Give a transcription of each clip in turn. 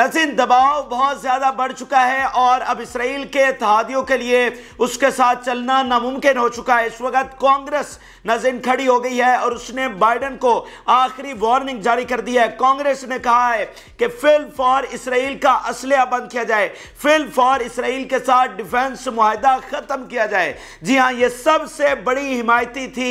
नजीन दबाव बहुत ज़्यादा बढ़ चुका है और अब इसराइल के इतिहादियों के लिए उसके साथ चलना नामुमकिन हो चुका है इस वक्त कांग्रेस नजीन खड़ी हो गई है और उसने बाइडन को आखिरी वार्निंग जारी कर दी है कांग्रेस ने कहा है कि फिल फॉर इसराइल का असलिया बंद किया जाए फिल फॉर इसराइल के साथ डिफेंस माहिदा ख़त्म किया जाए जी हाँ ये सबसे बड़ी हिमायती थी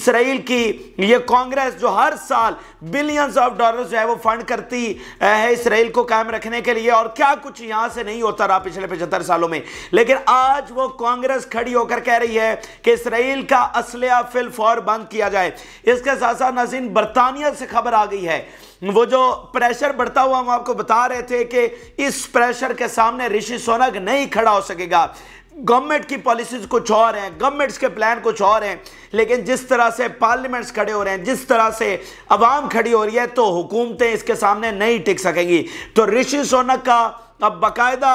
इसराइल की ये कांग्रेस जो हर साल बिलियंस ऑफ डॉलर जो है वो फंड करती है इसराइल को कहा कायम रखने के लिए और क्या कुछ यहां से नहीं होता रहा पिछले पचहत्तर सालों में लेकिन आज वो कांग्रेस खड़ी होकर कह रही है कि इसराइल का असलिया फिल फौर बंद किया जाए इसके साथ साथ नजीन बरतानिया से खबर आ गई है वो जो प्रेशर बढ़ता हुआ हम आपको बता रहे थे कि इस प्रेशर के सामने ऋषि सोनक नहीं खड़ा हो सकेगा गवर्नमेंट की पॉलिसीज कुछ और हैं गवर्नमेंट्स के प्लान कुछ और हैं लेकिन जिस तरह से पार्लियामेंट्स खड़े हो रहे हैं जिस तरह से अवाम खड़ी हो रही है तो हुकूमतें इसके सामने नहीं टिक सकेंगी तो ऋषि सोनक का अब बाकायदा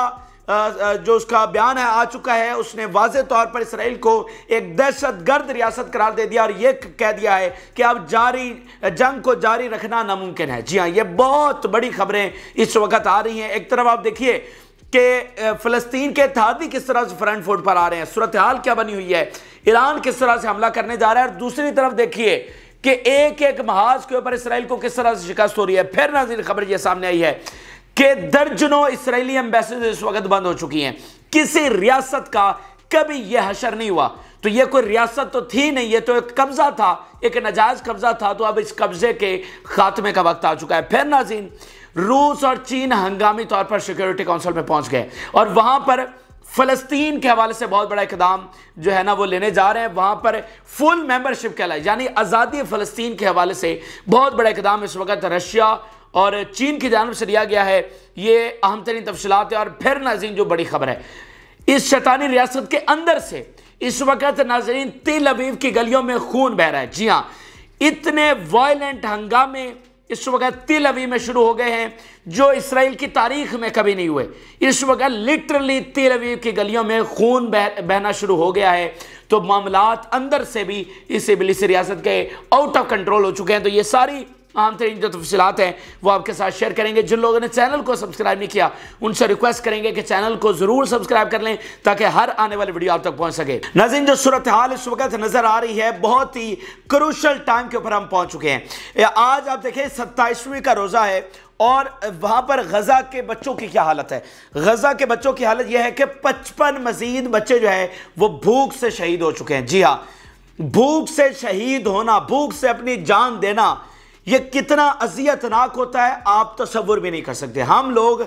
जो उसका बयान है आ चुका है उसने वाज तौर पर इसराइल को एक दहशत गर्द रियासत करार दे दिया और ये कह दिया है कि अब जारी जंग को जारी रखना नामुमकिन है जी हाँ ये बहुत बड़ी खबरें इस वक्त आ रही हैं एक तरफ आप देखिए कि फ़लस्तीन के तहदी किस तरह से फ्रंट फुट पर आ रहे हैं सूरत हाल क्या बनी हुई है ईरान किस तरह से हमला करने जा रहा है और दूसरी तरफ देखिए कि एक एक महाज के ऊपर इसराइल को किस तरह से शिकस्त हो रही है फिर नाजी खबर यह सामने आई है कि दर्जनों इसराइली एम्बेसडर इस वक्त बंद हो चुकी हैं किसी रियासत का कभी यह हशर नहीं हुआ तो यह कोई रियासत तो थी नहीं ये तो एक कब्जा था एक नजायज कब्जा था तो अब इस कब्जे के खात्मे का वक्त आ चुका है फिर नाजीन रूस और चीन हंगामी तौर पर सिक्योरिटी काउंसिल में पहुंच गए और वहां पर फलस्तीन के हवाले से बहुत बड़ा इकदाम जो है ना वो लेने जा रहे हैं वहाँ पर फुल मेंबरशिप कहलाई यानी आज़ादी फ़लस्तीन के हवाले से बहुत बड़ा इकदाम इस वक्त रशिया और चीन की जानब से लिया गया है ये अहम तरीन तफसलत है और फिर नाजीन जो बड़ी खबर है इस शैतानी रियासत के अंदर से इस वक्त नाजरीन तिल अबीब की गलियों में खून बह रहा है जी हाँ इतने वायलेंट हंगामे इस वक्त तिल अवी में शुरू हो गए हैं जो इसराइल की तारीख में कभी नहीं हुए इस वक्त लिटरली तिल अवी की गलियों में खून बह बहना शुरू हो गया है तो मामला अंदर से भी इस से रियासत के आउट ऑफ कंट्रोल हो चुके हैं तो ये सारी आम तरीन जो तफसलत हैं वो आपके साथ शेयर करेंगे जिन लोगों ने चैनल को सब्सक्राइब नहीं किया उनसे रिक्वेस्ट करेंगे कि चैनल को ज़रूर सब्सक्राइब कर लें ताकि हर आने वाली वीडियो आप तक पहुँच सके नजर जो सूरत हाल इस वक्त नज़र आ रही है बहुत ही क्रूशल टाइम के ऊपर हम पहुँच चुके हैं आज आप देखें सत्ताईसवीं का रोज़ा है और वहाँ पर गज़ा के बच्चों की क्या हालत है गज़ा के बच्चों की हालत यह है कि पचपन मजीद बच्चे जो है वो भूख से शहीद हो चुके हैं जी हाँ भूख से शहीद होना भूख से अपनी जान देना ये कितना अजियतनाक होता है आप तस्वुर भी नहीं कर सकते हम लोग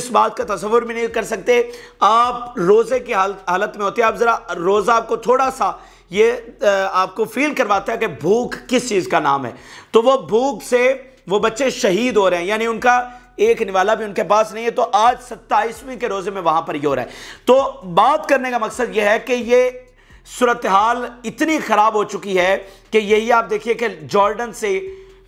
इस बात का तस्वुर भी नहीं कर सकते आप रोज़े की हाल, हालत में होते हैं आप ज़रा रोज़ा आपको थोड़ा सा ये आपको फील करवाता है कि भूख किस चीज़ का नाम है तो वो भूख से वो बच्चे शहीद हो रहे हैं यानी उनका एक निवाला भी उनके पास नहीं है तो आज सत्ताईसवीं के रोज़े में वहाँ पर ये हो रहा है तो बात करने का मकसद ये है कि ये सूरत हाल इतनी ख़राब हो चुकी है कि यही आप देखिए कि जॉर्डन से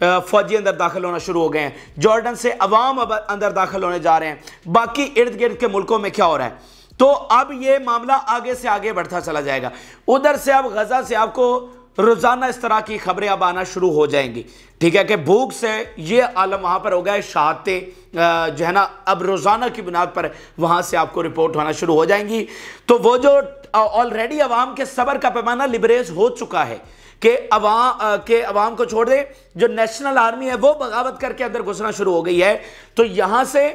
फौजी अंदर दाखिल होना शुरू हो गए हैं जॉर्डन से अवाम अंदर दाखिल होने जा रहे हैं बाकी इर्द गिर्द के मुल्कों में क्या हो रहा है तो अब ये मामला आगे से आगे बढ़ता चला जाएगा उधर से अब गजा से आपको रोजाना इस तरह की खबरें अब आना शुरू हो जाएंगी ठीक है कि भूख से ये आलम वहां पर हो गए शहाते जो है ना अब रोज़ाना की बुनियाद पर वहां से आपको रिपोर्ट होना शुरू हो जाएंगी तो वो जो ऑलरेडी अवाम के सबर का पैमाना लिबरेज हो चुका है कि अवा के अवाम को छोड़ दे जो नेशनल आर्मी है वो बगावत करके अंदर घुसना शुरू हो गई है तो यहाँ से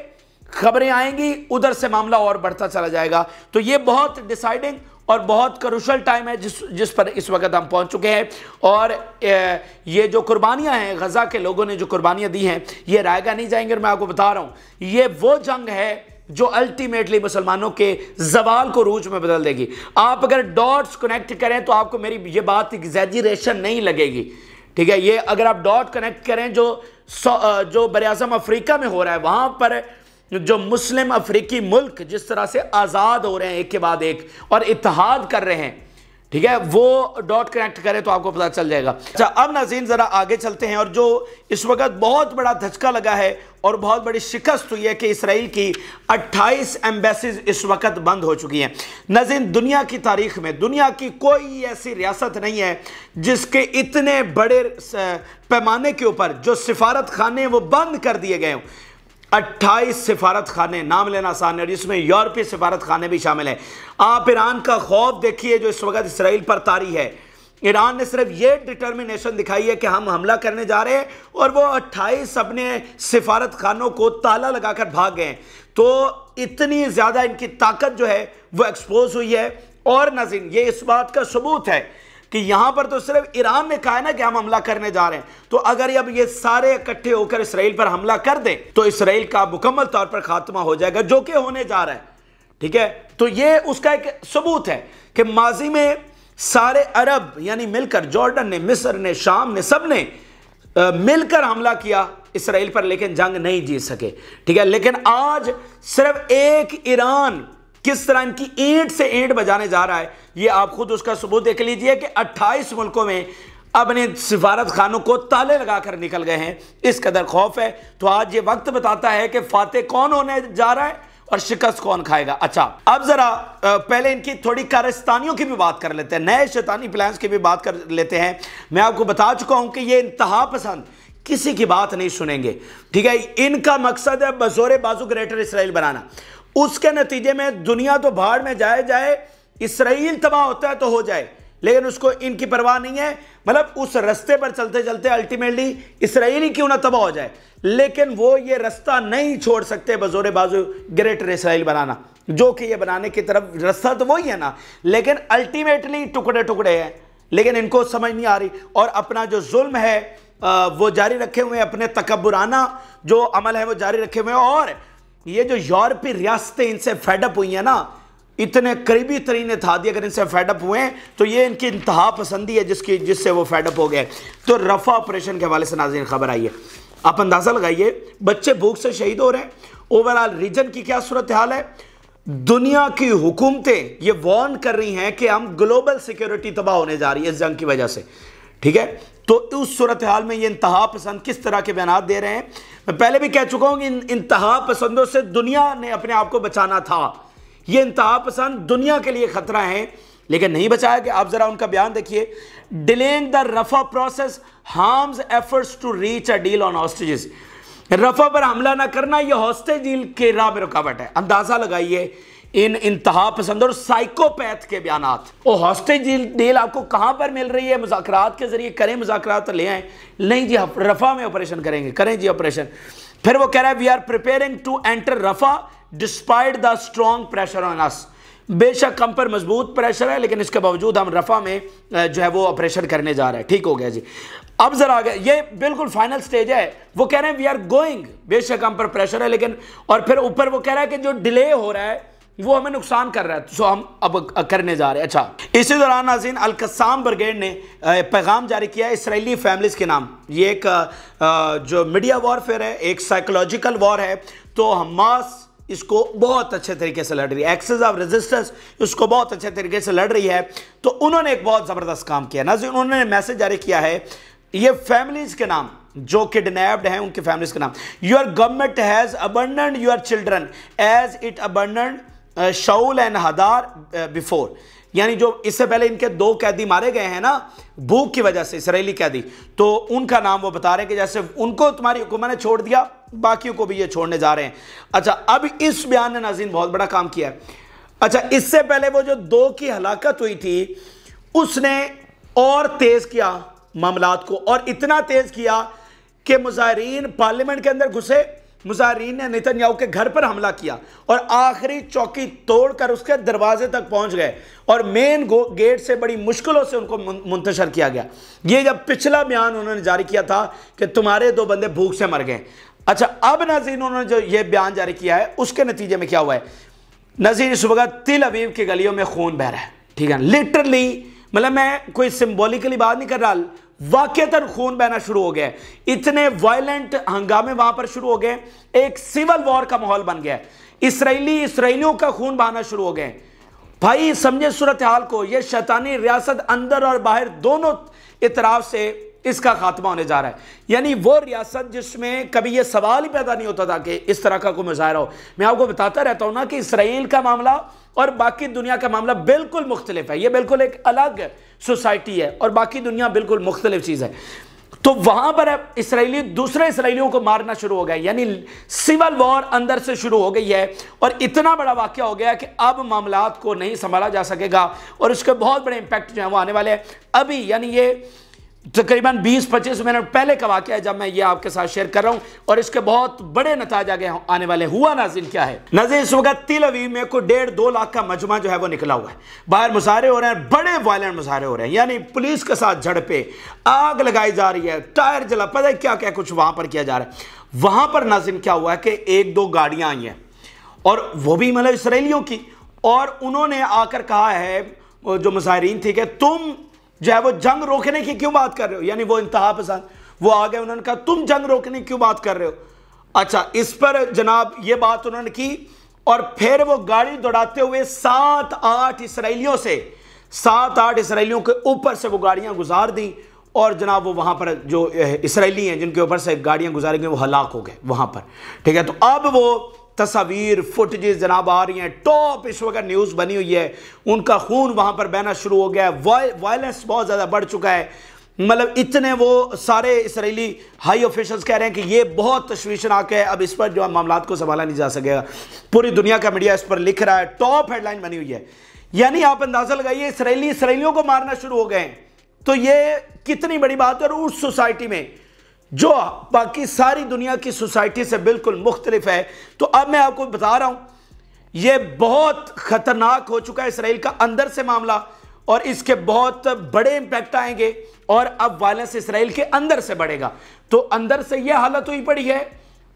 खबरें आएंगी उधर से मामला और बढ़ता चला जाएगा तो ये बहुत डिसाइडिंग और बहुत क्रुशल टाइम है जिस जिस पर इस वक्त हम पहुंच चुके हैं और ये जो कुर्बानियां हैं गज़ा के लोगों ने जो कुर्बानियां दी हैं ये रायगा नहीं जाएंगे और मैं आपको बता रहा हूँ ये वो जंग है जो अल्टीमेटली मुसलमानों के जवाल को रूज में बदल देगी आप अगर डॉट्स कनेक्ट करें तो आपको मेरी ये बात एग्जैजरेशन नहीं लगेगी ठीक है ये अगर आप डॉट कनेक्ट करें जो जो बर अजम अफ्रीका में हो रहा है वहाँ पर जो मुस्लिम अफ्रीकी मुल्क जिस तरह से आज़ाद हो रहे हैं एक के बाद एक और इतिहाद कर रहे हैं ठीक है वो डॉट कनेक्ट करें तो आपको पता चल जाएगा अच्छा अब नाजीन ज़रा आगे चलते हैं और जो इस वक्त बहुत बड़ा धचका लगा है और बहुत बड़ी शिकस्त हुई है कि इसराइल की 28 एम्बेसीज इस वक्त बंद हो चुकी हैं नाजीन दुनिया की तारीख में दुनिया की कोई ऐसी रियासत नहीं है जिसके इतने बड़े पैमाने के ऊपर जो सिफारत खाने वो बंद कर दिए गए हों अट्ठाईस सिफारत खाने नाम लेना आसान है और इसमें यूरोपीय सिफारत खाने भी शामिल हैं आप ईरान का खौफ देखिए जो इस वक्त इसराइल पर तारी है ईरान ने सिर्फ ये डिटर्मिनेशन दिखाई है कि हम हमला करने जा रहे हैं और वो 28 अपने सिफारत खानों को ताला लगाकर भाग गए तो इतनी ज़्यादा इनकी ताकत जो है वो एक्सपोज हुई है और नजर ये इस बात का सबूत है कि यहां पर तो सिर्फ ईरान ने कहा है ना कि हम हमला करने जा रहे हैं तो अगर अब ये सारे इकट्ठे होकर इसराइल पर हमला कर दे तो इसराइल का मुकम्मल तौर पर खात्मा हो जाएगा जो कि होने जा रहा है ठीक है तो ये उसका एक सबूत है कि माजी में सारे अरब यानी मिलकर जॉर्डन ने मिस्र ने शाम ने सब ने मिलकर हमला किया इसराइल पर लेकिन जंग नहीं जीत सके ठीक है लेकिन आज सिर्फ एक ईरान किस तरह इनकी ईंट से ईंट बजाने जा रहा है ये आप खुद उसका सबूत देख लीजिए कि 28 मुल्कों में अपने सिफारत खानों को ताले लगाकर निकल गए हैं इस कदर खौफ है तो आज ये वक्त बताता है कि फाते कौन होने जा रहा है और शिकस्त कौन खाएगा अच्छा अब जरा पहले इनकी थोड़ी कारस्तानियों की भी बात कर लेते हैं नए शैतानी प्लान्स की भी बात कर लेते हैं मैं आपको बता चुका हूं कि ये इंतहा पसंद किसी की बात नहीं सुनेंगे ठीक है इनका मकसद है बजोरे बाजू ग्रेटर इसराइल बनाना उसके नतीजे में दुनिया तो भाड़ में जाए जाए इसराइल तबाह होता है तो हो जाए लेकिन उसको इनकी परवाह नहीं है मतलब उस रस्ते पर चलते चलते अल्टीमेटली इसराइल ही क्यों ना तबाह हो जाए लेकिन वो ये रास्ता नहीं छोड़ सकते बज़ोरे बाजू ग्रेटर इसराइल बनाना जो कि ये बनाने की तरफ रास्ता तो वही है ना लेकिन अल्टीमेटली टुकड़े टुकड़े हैं लेकिन इनको समझ नहीं आ रही और अपना जो जुल्म है वो जारी रखे हुए हैं अपने तकबराना जो अमल है वो जारी रखे हुए हैं और ये जो यूरोपी रियासतें इनसे फेडअप हुई हैं ना इतने करीबी तरीन इतिहादी अगर इनसे फेडअप हुए तो ये इनकी इंतहा पसंदी है जिसकी जिससे वो फेडअप हो गए तो रफा ऑपरेशन के हवाले से नाजी खबर आई है आप अंदाज़ा लगाइए बच्चे भूख से शहीद हो रहे हैं ओवरऑल रीजन की क्या सूरत हाल है दुनिया की हुकूमतें ये वॉर्न कर रही हैं कि हम ग्लोबल सिक्योरिटी तबाह होने जा रही है इस जंग की वजह से ठीक है तो उस सूरत हाल में ये इंतहा पसंद किस तरह के बयान दे रहे हैं मैं पहले भी कह चुका हूँ कि इन इंतहा पसंदों से दुनिया ने अपने आप को बचाना था ये इंतहा पसंद दुनिया के लिए ख़तरा है लेकिन नहीं बचाया कि आप ज़रा उनका बयान देखिए delaying the Rafah process harms efforts to reach a deal on hostages Rafah पर हमला ना करना यह हॉस्टेज डील के राह में रुकावट है अंदाज़ा लगाइए इन इंतहा पसंद और साइकोपैथ के बयान और हॉस्टेज डील आपको कहाँ पर मिल रही है मुजाकर के जरिए करें मुजाकर तो ले आए नहीं जी रफा में ऑपरेशन करेंगे करें जी ऑपरेशन फिर वो कह रहा है we are preparing to enter Rafah despite the strong pressure on us बेशक कम पर मजबूत प्रेशर है लेकिन इसके बावजूद हम रफा में जो है वो ऑपरेशन करने जा रहे हैं ठीक हो गया जी अब जरा आगे ये बिल्कुल फाइनल स्टेज है वो कह रहे हैं वी आर गोइंग बेशक कम पर प्रेशर है लेकिन और फिर ऊपर वो कह रहा है कि जो डिले हो रहा है वो हमें नुकसान कर रहा है सो हम अब करने जा रहे हैं अच्छा इसी दौरान नाजीन अलकसाम ब्रिगेड ने पैगाम जारी किया इसराइली फैमिलीज के नाम ये एक जो मीडिया वॉरफेयर है एक साइकोलॉजिकल वॉर है तो हमास इसको बहुत अच्छे तरीके से लड़ रही है एक्सेस ऑफ रेजिस्टेंस इसको बहुत अच्छे तरीके से लड़ रही है तो उन्होंने एक बहुत ज़बरदस्त काम किया नाजी उन्होंने मैसेज जारी किया है ये फैमिलीज के नाम जो किडनैप्ड हैं उनके फैमिलीज के नाम your government has abandon your children as it abandon Shaul and Hadar before यानी जो इससे पहले इनके दो कैदी मारे गए हैं ना भूख की वजह से इसराइली कैदी तो उनका नाम वो बता रहे हैं कि जैसे उनको तुम्हारी हुकूमत ने छोड़ दिया बाकियों को भी ये छोड़ने जा रहे हैं अच्छा अब इस बयान ने नाजीन बहुत बड़ा काम किया है अच्छा इससे पहले वो जो दो की हलाकत हुई थी उसने और तेज किया मामला को और इतना तेज किया कि मुजाहरीन पार्लियामेंट के अंदर घुसे मुजाहरीन ने नितनयाहू के घर पर हमला किया और आखिरी चौकी तोड़कर उसके दरवाजे तक पहुंच गए और मेन गेट से बड़ी मुश्किलों से उनको मुंतशर किया गया ये जब पिछला बयान उन्होंने जारी किया था कि तुम्हारे दो बंदे भूख से मर गए अच्छा अब नाजीन उन्होंने जो ये बयान जारी किया है उसके नतीजे में क्या हुआ है नजीर इस वक्त तिल अबीब की गलियों में खून बह रहा है ठीक है लिटरली मतलब मैं कोई सिम्बोलिकली बात नहीं कर रहा वाकता खून बहना शुरू हो गया इतने वायलेंट हंगामे वहां पर शुरू हो गए एक सिविल वॉर का माहौल बन गया इसराइली इसराइलियों का खून बहाना शुरू हो गए भाई समझे सूरत हाल को यह शैतानी रियासत अंदर और बाहर दोनों इतराफ से इसका खात्मा होने जा रहा है यानी वो रियासत जिसमें कभी ये सवाल ही पैदा नहीं होता था कि इस तरह का कोई मुजाहरा हो मैं आपको बताता रहता हूँ ना कि इसराइल का मामला और बाकी दुनिया का मामला बिल्कुल मुख्तलिफ है ये बिल्कुल एक अलग सोसाइटी है और बाकी दुनिया बिल्कुल मुख्तलिफ चीज़ है तो वहां पर इसराइली दूसरे इसराइलियों को मारना शुरू हो गया यानी सिविल वॉर अंदर से शुरू हो गई है और इतना बड़ा वाक्य हो गया कि अब मामला को नहीं संभाला जा सकेगा और उसके बहुत बड़े इंपैक्ट जो है वो आने वाले हैं अभी यानी ये तकरीबन 20-25 मिनट पहले का वाक़ है जब मैं ये आपके साथ शेयर कर रहा हूँ और इसके बहुत बड़े नताज आगे आने वाले हुआ नाजिन क्या है नजर इस वक्त तिल अवीव में को डेढ़ दो लाख का मजमा जो है वो निकला हुआ है बाहर मुजाहरे हो रहे हैं बड़े वायलेंट मुजाहरे हो रहे हैं यानी पुलिस के साथ झड़पे आग लगाई जा रही है टायर जला पता है क्या क्या कुछ वहाँ पर किया जा रहा है वहाँ पर नाजिन क्या हुआ है कि एक दो गाड़ियाँ आई हैं और वो भी मतलब इसराइलियों की और उन्होंने आकर कहा है जो मुजाहरीन थी कि तुम जो है वो जंग रोकने की क्यों बात कर रहे हो यानी वो इंतहा पसंद वो आ गए उन्होंने कहा तुम जंग रोकने की क्यों बात कर रहे हो अच्छा इस पर जनाब ये बात उन्होंने की और फिर वो गाड़ी दौड़ाते हुए सात आठ इसराइलियों से सात आठ इसराइलियों के ऊपर से वो गाड़ियां गुजार दी और जनाब वो वहां पर जो इसराइली हैं जिनके ऊपर से गाड़ियां गुजारी गई वो हलाक हो गए वहां पर ठीक है तो अब वो तस्वीर फुटेजेस जनाब आ रही हैं टॉप इस वक्त न्यूज़ बनी हुई है उनका खून वहाँ पर बहना शुरू हो गया है वायलेंस बहुत ज़्यादा बढ़ चुका है मतलब इतने वो सारे इसराइली हाई ऑफिशल्स कह रहे हैं कि ये बहुत तश्वीशनाक है अब इस पर जो है मामला को संभाला नहीं जा सकेगा पूरी दुनिया का मीडिया इस पर लिख रहा है टॉप हेडलाइन बनी हुई है यानी आप अंदाज़ा लगाइए इसराइली इसराइलियों को मारना शुरू हो गए तो ये कितनी बड़ी बात है और उस सोसाइटी में जो बाकी सारी दुनिया की सोसाइटी से बिल्कुल मुख्तलिफ है तो अब मैं आपको बता रहा हूं यह बहुत ख़तरनाक हो चुका है इसराइल का अंदर से मामला और इसके बहुत बड़े इंपैक्ट आएंगे और अब वायलेंस इसराइल के अंदर से बढ़ेगा तो अंदर से यह हालत हुई पड़ी है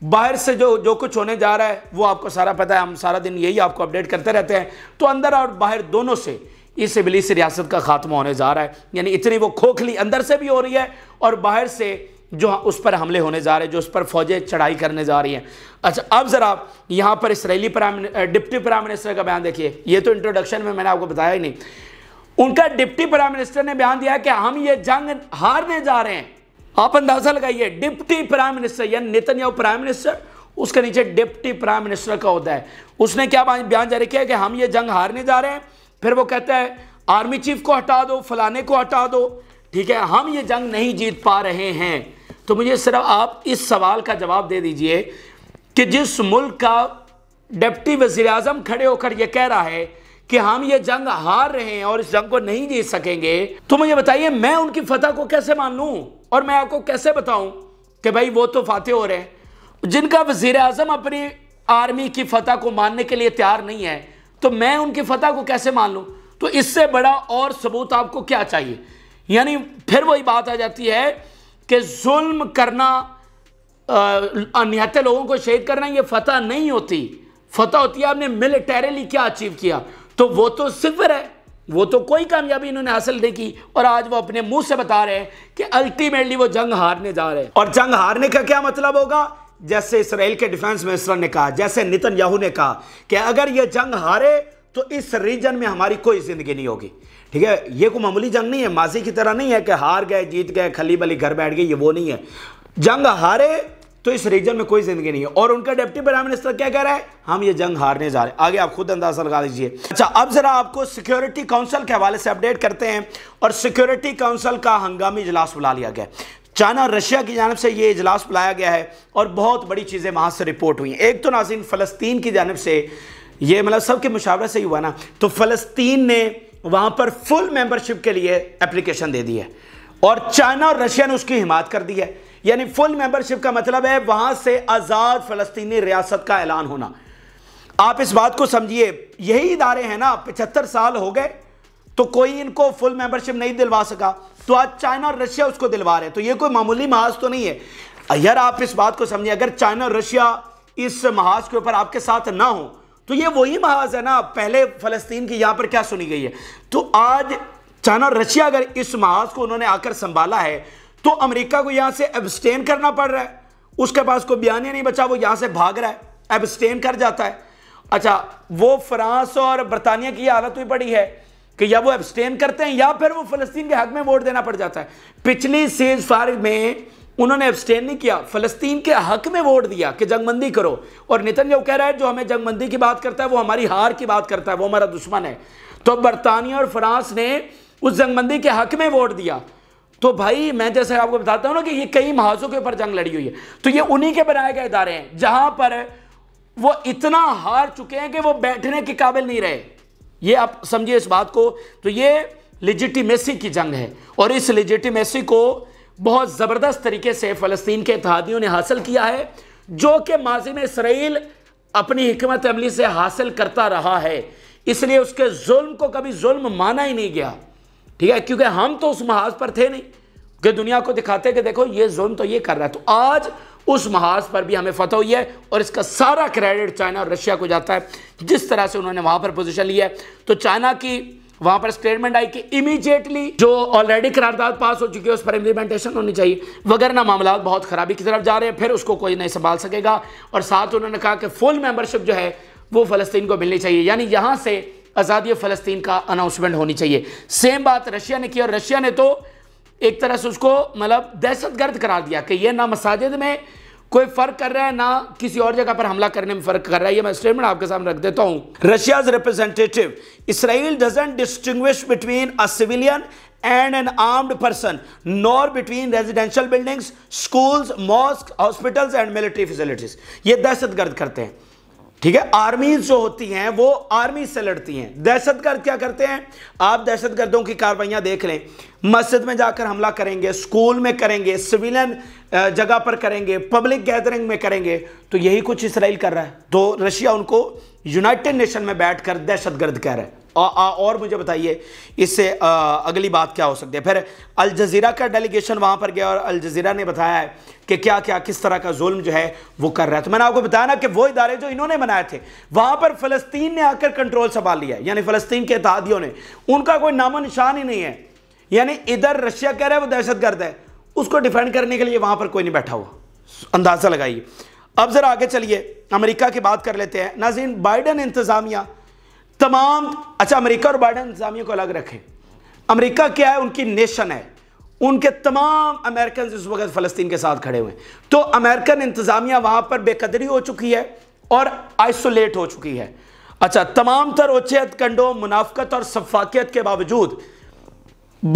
बाहर से जो जो कुछ होने जा रहा है वो आपको सारा पता है हम सारा दिन यही आपको अपडेट करते रहते हैं तो अंदर और बाहर दोनों से इस से रियासत का खात्मा होने जा रहा है यानी इतनी वो खोखली अंदर से भी हो रही है और बाहर से जो उस पर हमले होने जा रहे हैं जो उस पर फौजें चढ़ाई करने जा रही हैं अच्छा अब ज़रा यहाँ पर Israeli prime deputy prime minister का बयान देखिए ये तो इंट्रोडक्शन में मैंने आपको बताया ही नहीं उनका डिप्टी प्राइम मिनिस्टर ने बयान दिया कि हम ये जंग हारने जा रहे हैं आप अंदाज़ा लगाइए डिप्टी प्राइम मिनिस्टर या नितिन प्राइम मिनिस्टर उसके नीचे डिप्टी प्राइम मिनिस्टर का होता है उसने क्या बयान जारी किया कि हम ये जंग हारने जा रहे हैं फिर वो कहता है आर्मी चीफ को हटा दो फलाने को हटा दो ठीक है हम ये जंग नहीं जीत पा रहे हैं तो मुझे सिर्फ आप इस सवाल का जवाब दे दीजिए कि जिस मुल्क का डिप्टी वजीर अजम खड़े होकर यह कह रहा है कि हम ये जंग हार रहे हैं और इस जंग को नहीं जीत सकेंगे तो मुझे बताइए मैं उनकी फतह को कैसे मान लू और मैं आपको कैसे बताऊं कि भाई वो तो फाते हो रहे हैं जिनका वजीर अजम अपनी आर्मी की फतह को मानने के लिए तैयार नहीं है तो मैं उनकी फतह को कैसे मान लू तो इससे बड़ा और सबूत आपको क्या चाहिए यानी फिर वही बात आ जाती है कि जुल्म करना अनहत लोगों को शहीद करना ये फतह नहीं होती फतह होती है आपने मिलिटरीली क्या अचीव किया तो वो तो सिफर है वो तो कोई कामयाबी इन्होंने हासिल नहीं की और आज वो अपने मुंह से बता रहे हैं कि अल्टीमेटली वो जंग हारने जा रहे हैं और जंग हारने का क्या मतलब होगा जैसे इसराइल के डिफेंस मिनिस्टर ने कहा जैसे नितिन याहू ने कहा कि अगर ये जंग हारे तो इस रीजन में हमारी कोई जिंदगी नहीं होगी ठीक है ये कोई मामूली जंग नहीं है माजी की तरह नहीं है कि हार गए जीत गए खली बली घर बैठ गए ये वो नहीं है जंग हारे तो इस रीजन में कोई जिंदगी नहीं है और उनका डिप्टी प्राइम मिनिस्टर क्या कह रहा है हम ये जंग हारने जा रहे हैं आगे आप खुद अंदाजा लगा लीजिए अच्छा अब जरा आपको सिक्योरिटी काउंसिल के हवाले से अपडेट करते हैं और सिक्योरिटी काउंसिल का हंगामी इजलास बुला लिया गया चाइना और रशिया की जानब से ये इजलास बुलाया गया है और बहुत बड़ी चीज़ें वहाँ से रिपोर्ट हुई एक तो नाजिन फ़लस्तीन की जानब से ये मतलब सबके मुशावरे से ही हुआ ना तो फ़लस्तीन ने वहां पर फुल मेंबरशिप के लिए एप्लीकेशन दे दी है और चाइना और रशिया ने उसकी हिमात कर दी है यानी फुल मेंबरशिप का मतलब है वहां से आज़ाद फलस्तीनी रियासत का ऐलान होना आप इस बात को समझिए यही इदारे हैं ना पचहत्तर साल हो गए तो कोई इनको फुल मेंबरशिप नहीं दिलवा सका तो आज चाइना और रशिया उसको दिलवा रहे तो ये कोई मामूली महाज तो नहीं है यार आप इस बात को समझिए अगर चाइना और रशिया इस महाज के ऊपर आपके साथ ना हो तो ये वही महाज है ना पहले फलस्तीन की यहां पर क्या सुनी गई है तो आज चाइना और रशिया अगर इस महाज को उन्होंने आकर संभाला है तो अमेरिका को यहां से एबस्टेन करना पड़ रहा है उसके पास कोई बयान ही नहीं बचा वो यहां से भाग रहा है एबस्टेन कर जाता है अच्छा वो फ्रांस और बरतानिया की हालत भी पड़ी है कि या वो एबस्टेन करते हैं या फिर वो फलस्तीन के हक में वोट देना पड़ जाता है पिछली सीज फार में उन्होंने एब्सटेन नहीं किया फलस्तीन के हक में वोट दिया कि जंगबंदी करो और नितन कह रहा है जो हमें जंगबंदी की बात करता है वो हमारी हार की बात करता है वो हमारा दुश्मन है तो बरतानिया और फ्रांस ने उस जंगबंदी के हक में वोट दिया तो भाई मैं जैसे आपको बताता हूँ ना कि ये कई महाजों के ऊपर जंग लड़ी हुई है तो ये उन्हीं के बनाए गए इदारे हैं जहाँ पर वो इतना हार चुके हैं कि वो बैठने के काबिल नहीं रहे ये आप समझिए इस बात को तो ये लिजिटिमेसी की जंग है और इस लिजिटिमेसी को बहुत ज़बरदस्त तरीके से फ़लस्तीन के इतिहादियों ने हासिल किया है जो कि माजी में इसराइल अपनी हमत अमली से हासिल करता रहा है इसलिए उसके जुल्म को कभी जुल्म माना ही नहीं गया ठीक है क्योंकि हम तो उस महाज पर थे नहीं कि दुनिया को दिखाते कि देखो ये जुल्म तो ये कर रहा है तो आज उस महाज पर भी हमें फतह हुई है और इसका सारा क्रेडिट चाइना और रशिया को जाता है जिस तरह से उन्होंने वहाँ पर पोजिशन लिया है तो चाइना की वहां पर स्टेटमेंट आई कि इमीजिएटली जो ऑलरेडी करारदाद पास हो चुकी है उस पर इम्प्लीमेंटेशन होनी चाहिए वगैरह मामला बहुत खराबी की तरफ जा रहे हैं फिर उसको कोई नहीं संभाल सकेगा और साथ उन्होंने कहा कि फुल मेंबरशिप जो है वो फलस्तीन को मिलनी चाहिए यानी यहाँ से आज़ादी फ़लस्तीन का अनाउंसमेंट होनी चाहिए सेम बात रशिया ने की और रशिया ने तो एक तरह से उसको मतलब दहशत गर्द करार दिया कि ये ना मसाजिद में कोई फर्क कर रहा है ना किसी और जगह पर हमला करने में फर्क कर रहा है ये मैं स्टेटमेंट आपके सामने रख देता हूं Russia representative Israel doesn't between a civilian and an armed person nor between residential buildings schools mosque hospitals and military facilities ये दहशत गर्द करते हैं ठीक है आर्मीज जो होती हैं वो आर्मी से लड़ती हैं दहशतगर्द क्या करते हैं आप दहशत गर्दों की कार्रवाइयाँ देख लें मस्जिद में जाकर हमला करेंगे स्कूल में करेंगे सिविलियन जगह पर करेंगे पब्लिक गैदरिंग में करेंगे तो यही कुछ इसराइल कर रहा है तो रशिया उनको यूनाइटेड नेशन में बैठकर दहशतगर्द कह रहा है और मुझे बताइए इससे अगली बात क्या हो सकती है फिर अल जजीरा का डेलीगेशन वहां पर गया और अल जजीरा ने बताया है कि क्या क्या किस तरह का जुल्म जो है वो कर रहा है तो मैंने आपको बताया ना कि वो इदारे जो इन्होंने बनाए थे वहां पर फ़लस्तीन ने आकर कंट्रोल संभाल लिया है यानी फ़लस्तीन के इतिहादियों ने उनका कोई नामो निशान ही नहीं है यानी इधर रशिया कह रहा है वो दहशत गर्द है उसको डिफेंड करने के लिए वहां पर कोई नहीं बैठा हुआ अंदाज़ा लगाइए अब ज़रा आगे चलिए अमेरिका की बात कर लेते हैं नाजीन बाइडन इंतज़ामिया तमाम अच्छा अमेरिका और बाइडन इंतजामिया को अलग रखें अमेरिका क्या है उनकी नेशन है उनके तमाम अमेरिकन इस वक्त फ़लस्तीन के साथ खड़े हुए तो अमेरिकन इंतज़ामिया वहां पर बेकदरी हो चुकी है और आइसोलेट हो चुकी है अच्छा तमाम तर ओछेद कंडो मुनाफ्त और शफाकियत के बावजूद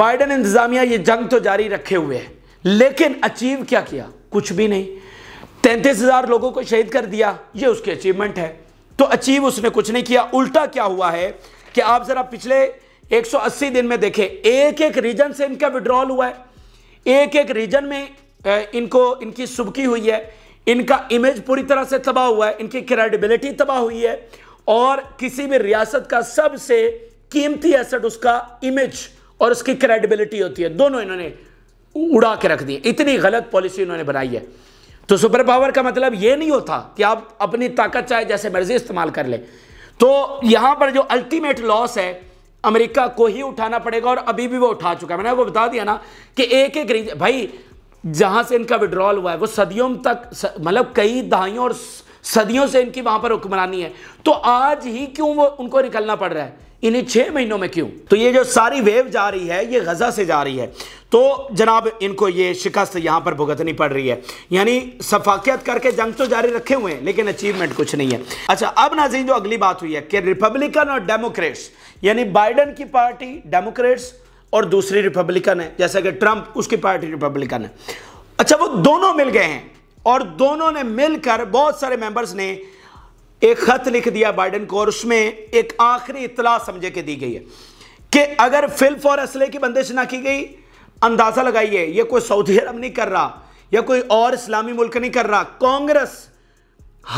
बाइडन इंतज़ामिया ये जंग तो जारी रखे हुए है लेकिन अचीव क्या किया कुछ भी नहीं तैंतीस हज़ार लोगों को शहीद कर दिया ये उसकी अचीवमेंट है तो अचीव उसने कुछ नहीं किया उल्टा क्या हुआ है कि आप जरा पिछले 180 दिन में देखें एक एक रीजन से इनका विड्रॉल हुआ है एक एक रीजन में इनको इनकी सुबकी हुई है इनका इमेज पूरी तरह से तबाह हुआ है इनकी क्रेडिबिलिटी तबाह हुई है और किसी भी रियासत का सबसे कीमती एसेट उसका इमेज और उसकी क्रेडिबिलिटी होती है दोनों इन्होंने उड़ा के रख दिए इतनी गलत पॉलिसी इन्होंने बनाई है तो सुपर पावर का मतलब ये नहीं होता कि आप अपनी ताकत चाहे जैसे मर्जी इस्तेमाल कर ले तो यहां पर जो अल्टीमेट लॉस है अमेरिका को ही उठाना पड़ेगा और अभी भी वो उठा चुका है मैंने आपको बता दिया ना कि एक एक रीजन भाई जहां से इनका विड्रॉल हुआ है वो सदियों तक मतलब कई दहाइयों और सदियों से इनकी वहां पर हुक्मरानी है तो आज ही क्यों वो उनको निकलना पड़ रहा है इन्हीं छह महीनों में क्यों तो ये जो सारी वेव जा रही है ये गजा से जा रही है तो जनाब इनको ये शिकस्त यहां पर भुगतनी पड़ रही है यानी सफाकियत करके जंग तो जारी रखे हुए हैं लेकिन अचीवमेंट कुछ नहीं है अच्छा अब नाजीन जो अगली बात हुई है कि रिपब्लिकन और डेमोक्रेट्स यानी बाइडन की पार्टी डेमोक्रेट्स और दूसरी रिपब्लिकन है जैसा कि ट्रंप उसकी पार्टी रिपब्लिकन है अच्छा वो दोनों मिल गए हैं और दोनों ने मिलकर बहुत सारे मेंबर्स ने एक खत लिख दिया बाइडन को और उसमें एक आखिरी इतला समझे के दी गई है कि अगर फिल्फ और असले की बंदिश ना की गई अंदाज़ा लगाइए ये कोई सऊदी अरब नहीं कर रहा या कोई और इस्लामी मुल्क नहीं कर रहा कांग्रेस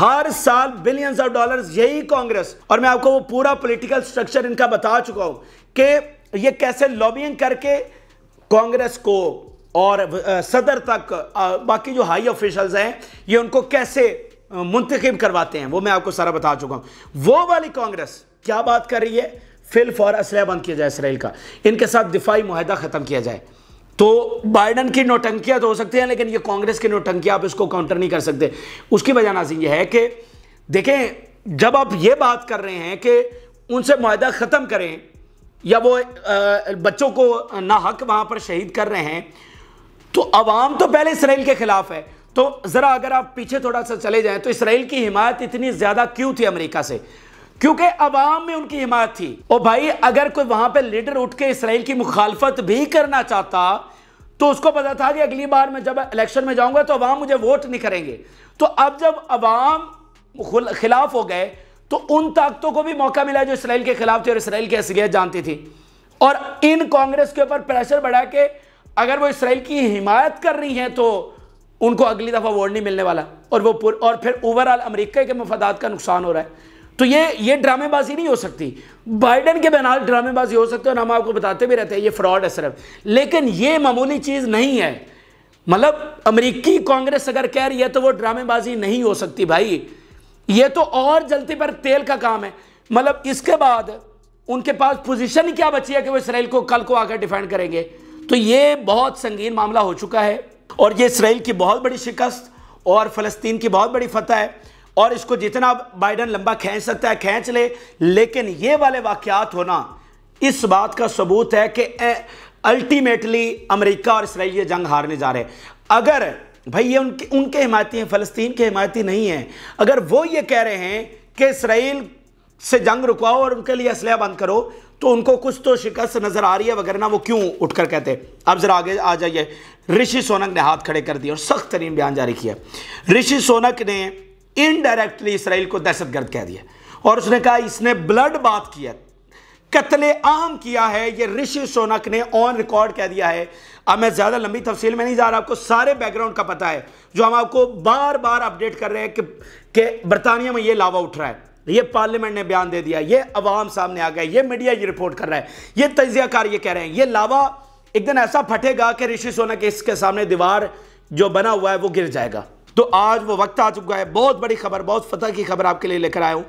हर साल बिलियंस ऑफ डॉलर्स यही कांग्रेस और मैं आपको वो पूरा पॉलिटिकल स्ट्रक्चर इनका बता चुका हूं कि ये कैसे लॉबिंग करके कांग्रेस को और सदर तक बाकी जो हाई ऑफिशल्स हैं ये उनको कैसे मुंतखब करवाते हैं वो मैं आपको सारा बता चुका हूं वो वाली कांग्रेस क्या बात कर रही है फिल और असलह बंद किया जाए इसराइल का इनके साथ दिफाई माहिदा ख़त्म किया जाए तो बाइडन की नोटंकियाँ तो हो सकती हैं लेकिन ये कांग्रेस की नोटंकियां आप इसको काउंटर नहीं कर सकते उसकी वजह नाज़ी यह है कि देखें जब आप ये बात कर रहे हैं कि उनसे माहदा ख़त्म करें या वो बच्चों को ना हक वहाँ पर शहीद कर रहे हैं तो अवाम तो पहले इसराइल के ख़िलाफ़ है तो ज़रा अगर आप पीछे थोड़ा सा चले जाएं तो इसराइल की हिमायत इतनी ज़्यादा क्यों थी अमेरिका से क्योंकि अवाम में उनकी हिमायत थी और भाई अगर कोई वहां पर लीडर उठ के इसराइल की मुखालफत भी करना चाहता तो उसको पता था कि अगली बार में जब इलेक्शन में जाऊंगा तो अवाम मुझे वोट नहीं करेंगे तो अब जब अवाम खिलाफ हो गए तो उन ताकतों को भी मौका मिला जो इसराइल के खिलाफ थी और इसराइल की असलियत जानती थी और इन कांग्रेस के ऊपर प्रेशर बढ़ा के अगर वो इसराइल की हिमायत कर रही हैं तो उनको अगली दफ़ा अवार्ड नहीं मिलने वाला और वो और फिर ओवरऑल अमेरिका के मफादात का नुकसान हो रहा है तो ये ये ड्रामेबाजी नहीं हो सकती बाइडन के बना ड्रामेबाजी हो सकती है और हम आपको बताते भी रहते हैं ये फ्रॉड है सिर्फ लेकिन ये मामूली चीज़ नहीं है मतलब अमेरिकी कांग्रेस अगर कह रही है तो वो ड्रामेबाजी नहीं हो सकती भाई ये तो और जलती पर तेल का काम है मतलब इसके बाद उनके पास पोजीशन क्या बची है कि वो इसराइल को कल को आकर डिफेंड करेंगे तो ये बहुत संगीन मामला हो चुका है और ये इसराइल की बहुत बड़ी शिकस्त और फ़लस्तीन की बहुत बड़ी फतह है और इसको जितना बाइडन लंबा खींच सकता है खींच ले, लेकिन ये वाले वाक्यात होना इस बात का सबूत है कि अल्टीमेटली अमेरिका और इसराइल ये जंग हारने जा रहे हैं अगर भाई ये उनके उनके हिमायती हैं फ़लस्तीन के हिमायती नहीं हैं अगर वो ये कह रहे हैं कि इसराइल से जंग रुकवाओ और उनके लिए असलह बंद करो तो उनको कुछ तो शिकस्त नज़र आ रही है वगैरह ना वो क्यों उठकर कहते अब ज़रा आगे आ जाइए ऋषि सोनक ने हाथ खड़े कर दिए और सख्त तरीन बयान जारी किया ऋषि सोनक ने इनडायरेक्टली इसराइल को दहशतगर्द कह दिया और उसने कहा इसने ब्लड बात किया कत्ले आम किया है ये ऋषि सोनक ने ऑन रिकॉर्ड कह दिया है अब मैं ज़्यादा लंबी तफसील में नहीं जा रहा आपको सारे बैकग्राउंड का पता है जो हम आपको बार बार अपडेट कर रहे हैं कि, कि बरतानिया में ये लावा उठ रहा है तो ये पार्लियामेंट ने बयान दे दिया ये अवाम सामने आ गया ये मीडिया ये रिपोर्ट कर रहा है ये तजियाकार ये कह रहे हैं ये लावा एक दिन ऐसा फटेगा कि ऋषि सोना के इसके सामने दीवार जो बना हुआ है वो गिर जाएगा तो आज वो वक्त आ चुका है बहुत बड़ी खबर बहुत फतह की खबर आपके लिए लेकर आया हूँ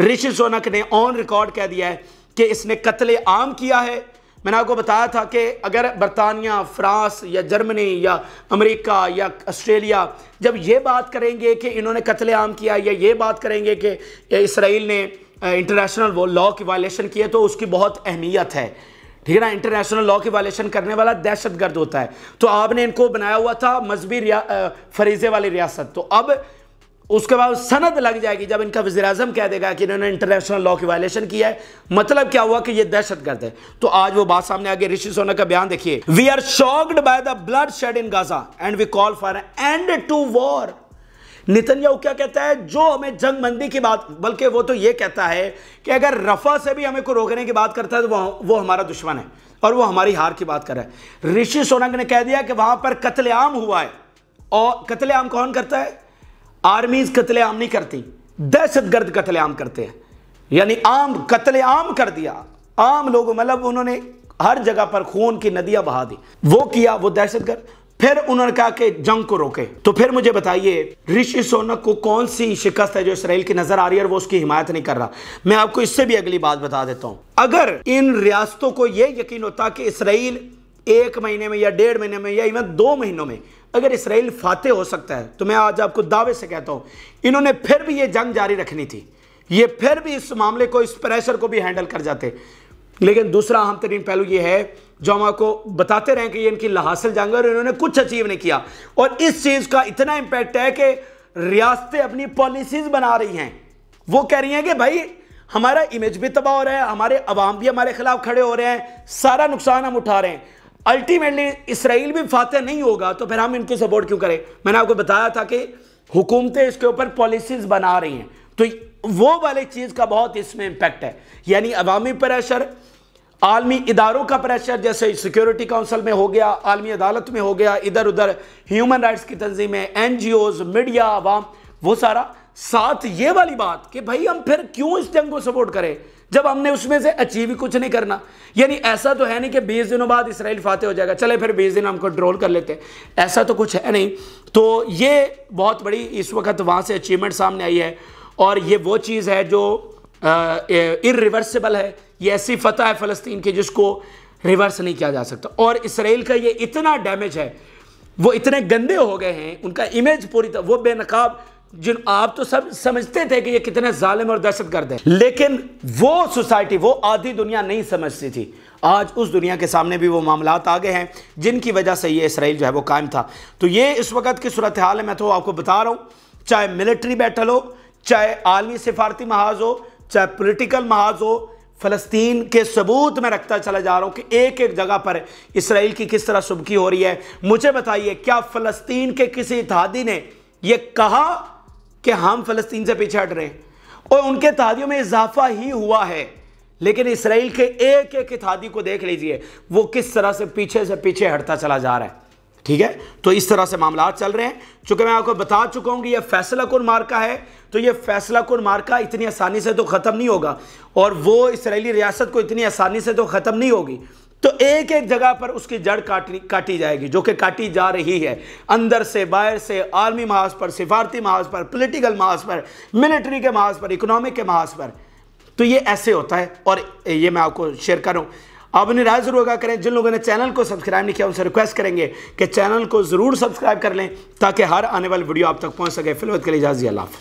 ऋषि सोनक ने ऑन रिकॉर्ड कह दिया है कि इसने कत्ले आम किया है मैंने आपको बताया था कि अगर बरतानिया फ्रांस या जर्मनी या अमेरिका या ऑस्ट्रेलिया जब ये बात करेंगे कि इन्होंने कत्लेआम किया या ये बात करेंगे कि इसराइल ने इंटरनेशनल वो लॉ की वायलेशन किए तो उसकी बहुत अहमियत है ठीक है ना इंटरनेशनल लॉ की वायलेशन करने वाला दहशत गर्द होता है तो आपने इनको बनाया हुआ था मजहबी फरीजे वाली रियासत तो अब उसके बाद सनद लग जाएगी जब इनका वजी अजम कह देगा कि इन्होंने इंटरनेशनल लॉ की वायलेशन किया है मतलब क्या हुआ कि ये दहशत गर्द है तो आज वो बात सामने आगे ऋषि सोना का बयान देखिए we are shocked by the bloodshed in Gaza and we call for end to war Netanyahu क्या कहता है जो हमें जंग मंदी की बात बल्कि वो तो ये कहता है कि अगर रफा से भी हमें को रोकने की बात करता है तो वो, वो हमारा दुश्मन है और वो हमारी हार की बात कर रहा है ऋषि सोनक ने कह दिया कि वहां पर कतलेआम हुआ है और कतलेआम कौन करता है आर्मीज कतलेआम नहीं करती दहशत गर्द करते हैं यानी आम कतलेआम कर दिया आम लोगों मतलब उन्होंने हर जगह पर खून की नदियां बहा दी वो किया वो दहशत गर्द फिर उन्होंने कहा कि जंग को रोके तो फिर मुझे बताइए ऋषि सोनक को कौन सी शिकस्त है जो इसराइल की नजर आ रही है और वो उसकी हिमायत नहीं कर रहा मैं आपको इससे भी अगली बात बता देता हूं अगर इन रियासतों को यह यकीन होता कि इसराइल एक महीने में या डेढ़ महीने में या इवन दो महीनों में अगर इसराइल फाते हो सकता है तो मैं आज आपको दावे से कहता हूं इन्होंने फिर भी ये जंग जारी रखनी थी ये फिर भी इस मामले को इस प्रेशर को भी हैंडल कर जाते लेकिन दूसरा अहम तरीन पहलू ये है जो हम आपको बताते रहे कि ये इनकी लहासिल जंग और इन्होंने कुछ अचीव नहीं किया और इस चीज़ का इतना इंपैक्ट है कि रियासतें अपनी पॉलिसीज बना रही हैं वो कह रही हैं कि भाई हमारा इमेज भी तबाह हो रहा है हमारे अवाम भी हमारे खिलाफ खड़े हो रहे हैं सारा नुकसान हम उठा रहे हैं अल्टीमेटली इसराइल भी फाते नहीं होगा तो फिर हम इनको सपोर्ट क्यों करें मैंने आपको बताया था कि हुकूमतें इसके ऊपर पॉलिसीज़ बना रही हैं तो वो वाली चीज़ का बहुत इसमें इम्पेक्ट है यानी अवामी प्रेशर आलमी इदारों का प्रेशर जैसे सिक्योरिटी काउंसिल में हो गया आलमी अदालत में हो गया इधर उधर ह्यूमन राइट्स की तंजीमें एन जी ओज मीडिया आवाम वो सारा साथ ये वाली बात कि भाई हम फिर क्यों इस जंग को सपोर्ट करें जब हमने उसमें से अचीव ही कुछ नहीं करना यानी ऐसा तो है नहीं कि बीस दिनों बाद इसराइल फाते हो जाएगा चले फिर बीस दिन हम कंट्रोल कर लेते हैं ऐसा तो कुछ है नहीं तो ये बहुत बड़ी इस वक्त वहाँ से अचीवमेंट सामने आई है और ये वो चीज़ है जो रिवर्सबल है ये ऐसी फतह है फ़लस्तीन की जिसको रिवर्स नहीं किया जा सकता और इसराइल का ये इतना डैमेज है वो इतने गंदे हो गए हैं उनका इमेज पूरी तरह वो बेनकाब जिन आप तो सब समझते थे कि ये कितने जालिम और दहशत गर्द है लेकिन वो सोसाइटी वो आधी दुनिया नहीं समझती थी आज उस दुनिया के सामने भी वो मामला आ गए हैं जिनकी वजह से ये इसराइल जो है वो कायम था तो ये इस वक्त की सूरत हाल है मैं तो आपको बता रहा हूँ चाहे मिलिट्री बैटल हो चाहे आलमी सिफारती महाज हो चाहे पोलिटिकल महाज हो फ़लस्तीन के सबूत मैं रखता चला जा रहा हूँ कि एक एक जगह पर इसराइल की किस तरह सुबकी हो रही है मुझे बताइए क्या फ़लस्तीन के किसी इतिहादी ने यह कहा कि हम फ़लस्तीन से पीछे हट रहे हैं और उनके तहादियों में इजाफा ही हुआ है लेकिन इसराइल के एक एक इतिहादी को देख लीजिए वो किस तरह से पीछे से पीछे हटता चला जा रहा है ठीक है तो इस तरह से मामला चल रहे हैं चूंकि मैं आपको बता चुका हूं कि यह फैसला कौन मार्का है तो यह फैसला कौन मार्का इतनी आसानी से तो ख़त्म नहीं होगा और वो इसराइली रियासत को इतनी आसानी से तो ख़त्म नहीं होगी तो एक एक जगह पर उसकी जड़ काटी काटी जाएगी जो कि काटी जा रही है अंदर से बाहर से आर्मी महाज पर सिफारती महाज पर पोलिटिकल महाज पर मिलिट्री के महाज पर इकोनॉमिक के महाज पर तो ये ऐसे होता है और ये मैं आपको शेयर करूँ आप अपनी राय जरूर आगा करें जिन लोगों ने चैनल को सब्सक्राइब नहीं किया उनसे रिक्वेस्ट करेंगे कि चैनल को ज़रूर सब्सक्राइब कर लें ताकि हर आने वाली वीडियो आप तक पहुँच सके फिलहाल के लिए इजाजी अल्लाह